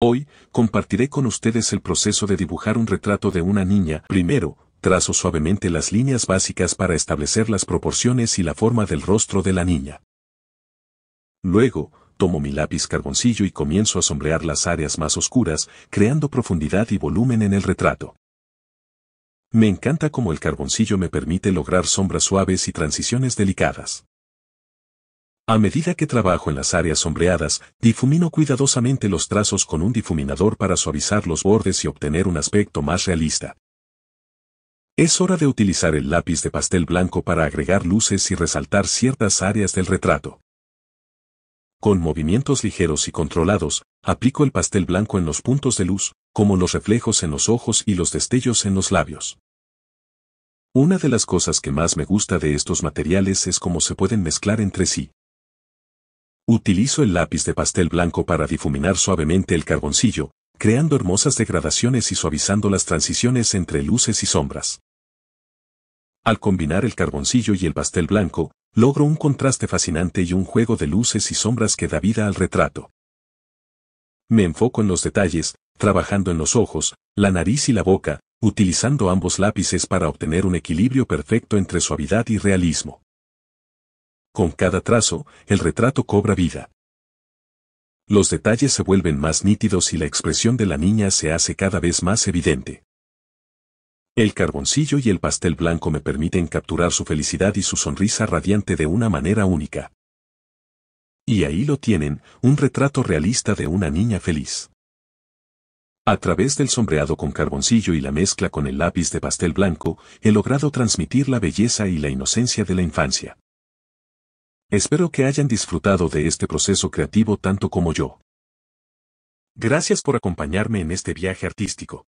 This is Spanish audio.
Hoy, compartiré con ustedes el proceso de dibujar un retrato de una niña. Primero, trazo suavemente las líneas básicas para establecer las proporciones y la forma del rostro de la niña. Luego, tomo mi lápiz carboncillo y comienzo a sombrear las áreas más oscuras, creando profundidad y volumen en el retrato. Me encanta cómo el carboncillo me permite lograr sombras suaves y transiciones delicadas. A medida que trabajo en las áreas sombreadas, difumino cuidadosamente los trazos con un difuminador para suavizar los bordes y obtener un aspecto más realista. Es hora de utilizar el lápiz de pastel blanco para agregar luces y resaltar ciertas áreas del retrato. Con movimientos ligeros y controlados, aplico el pastel blanco en los puntos de luz, como los reflejos en los ojos y los destellos en los labios. Una de las cosas que más me gusta de estos materiales es cómo se pueden mezclar entre sí. Utilizo el lápiz de pastel blanco para difuminar suavemente el carboncillo, creando hermosas degradaciones y suavizando las transiciones entre luces y sombras. Al combinar el carboncillo y el pastel blanco, logro un contraste fascinante y un juego de luces y sombras que da vida al retrato. Me enfoco en los detalles, trabajando en los ojos, la nariz y la boca, utilizando ambos lápices para obtener un equilibrio perfecto entre suavidad y realismo. Con cada trazo, el retrato cobra vida. Los detalles se vuelven más nítidos y la expresión de la niña se hace cada vez más evidente. El carboncillo y el pastel blanco me permiten capturar su felicidad y su sonrisa radiante de una manera única. Y ahí lo tienen, un retrato realista de una niña feliz. A través del sombreado con carboncillo y la mezcla con el lápiz de pastel blanco, he logrado transmitir la belleza y la inocencia de la infancia. Espero que hayan disfrutado de este proceso creativo tanto como yo. Gracias por acompañarme en este viaje artístico.